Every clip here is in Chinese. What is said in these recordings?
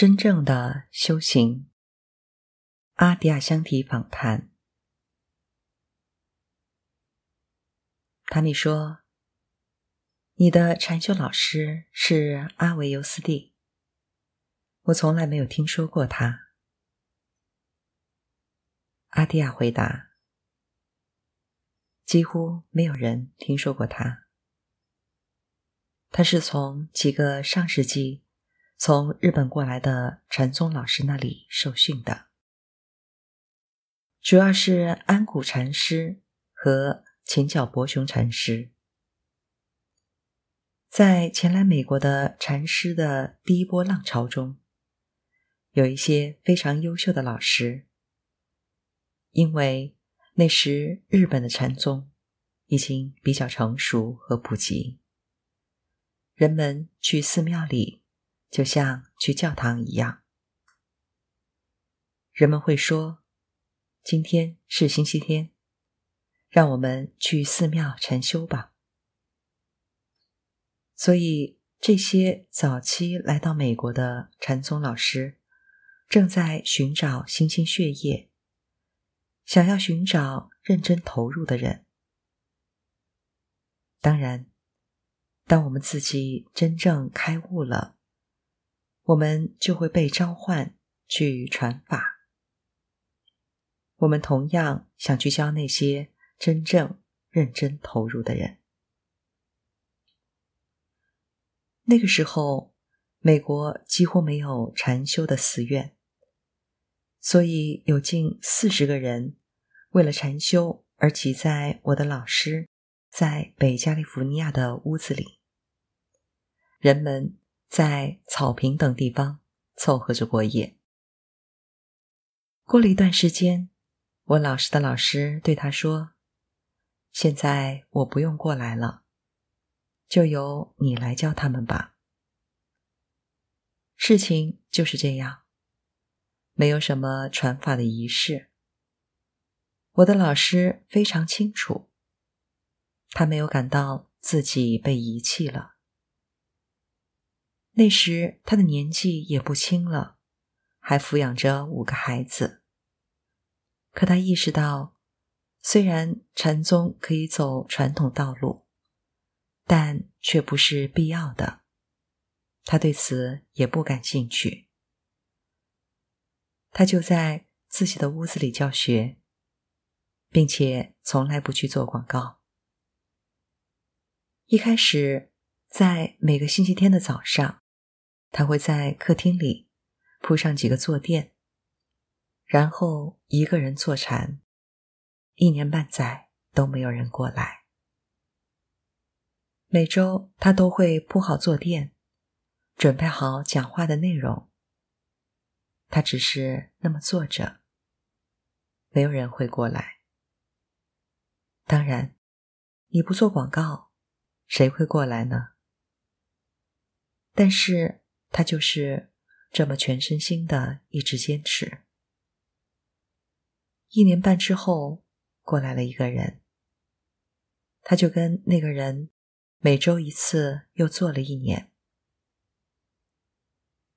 真正的修行。阿迪亚香提访谈。塔米说：“你的禅修老师是阿维尤斯蒂，我从来没有听说过他。”阿迪亚回答：“几乎没有人听说过他。他是从几个上世纪。”从日本过来的禅宗老师那里受训的，主要是安谷禅师和浅脚博雄禅师。在前来美国的禅师的第一波浪潮中，有一些非常优秀的老师。因为那时日本的禅宗已经比较成熟和普及，人们去寺庙里。就像去教堂一样，人们会说：“今天是星期天，让我们去寺庙禅修吧。”所以，这些早期来到美国的禅宗老师正在寻找新鲜血液，想要寻找认真投入的人。当然，当我们自己真正开悟了。我们就会被召唤去传法。我们同样想去教那些真正认真投入的人。那个时候，美国几乎没有禅修的寺院，所以有近四十个人为了禅修而挤在我的老师在北加利福尼亚的屋子里。人们。在草坪等地方凑合着过夜。过了一段时间，我老师的老师对他说：“现在我不用过来了，就由你来教他们吧。”事情就是这样，没有什么传法的仪式。我的老师非常清楚，他没有感到自己被遗弃了。那时他的年纪也不轻了，还抚养着五个孩子。可他意识到，虽然禅宗可以走传统道路，但却不是必要的。他对此也不感兴趣。他就在自己的屋子里教学，并且从来不去做广告。一开始，在每个星期天的早上。他会在客厅里铺上几个坐垫，然后一个人坐禅，一年半载都没有人过来。每周他都会铺好坐垫，准备好讲话的内容。他只是那么坐着，没有人会过来。当然，你不做广告，谁会过来呢？但是。他就是这么全身心的一直坚持，一年半之后过来了一个人，他就跟那个人每周一次又做了一年。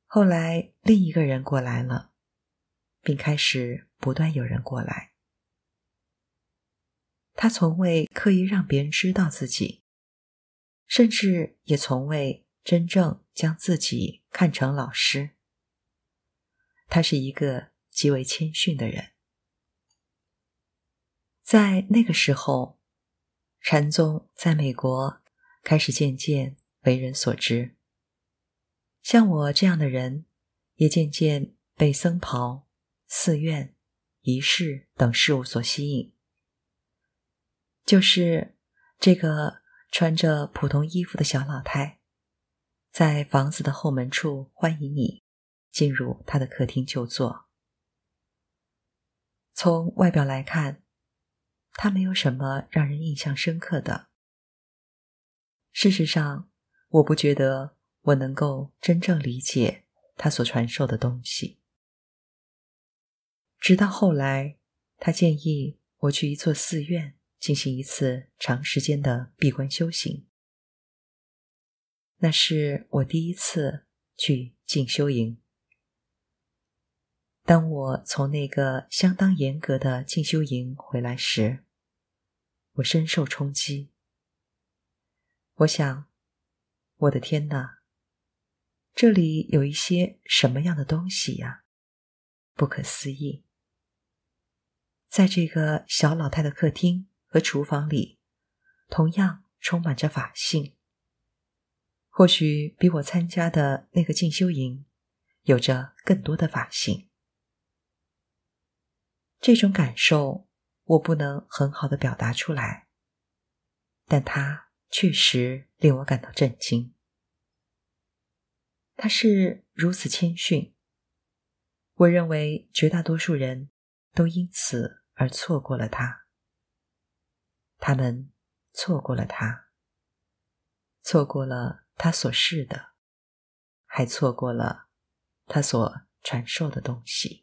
后来另一个人过来了，并开始不断有人过来。他从未刻意让别人知道自己，甚至也从未真正将自己。看成老师，他是一个极为谦逊的人。在那个时候，禅宗在美国开始渐渐为人所知。像我这样的人，也渐渐被僧袍、寺院、仪式等事物所吸引。就是这个穿着普通衣服的小老太。在房子的后门处，欢迎你进入他的客厅就坐。从外表来看，他没有什么让人印象深刻的。事实上，我不觉得我能够真正理解他所传授的东西。直到后来，他建议我去一座寺院进行一次长时间的闭关修行。那是我第一次去进修营。当我从那个相当严格的进修营回来时，我深受冲击。我想，我的天哪，这里有一些什么样的东西呀？不可思议！在这个小老太的客厅和厨房里，同样充满着法性。或许比我参加的那个进修营有着更多的法性。这种感受我不能很好的表达出来，但它确实令我感到震惊。他是如此谦逊，我认为绝大多数人都因此而错过了他，他们错过了他，错过了。他所试的，还错过了他所传授的东西。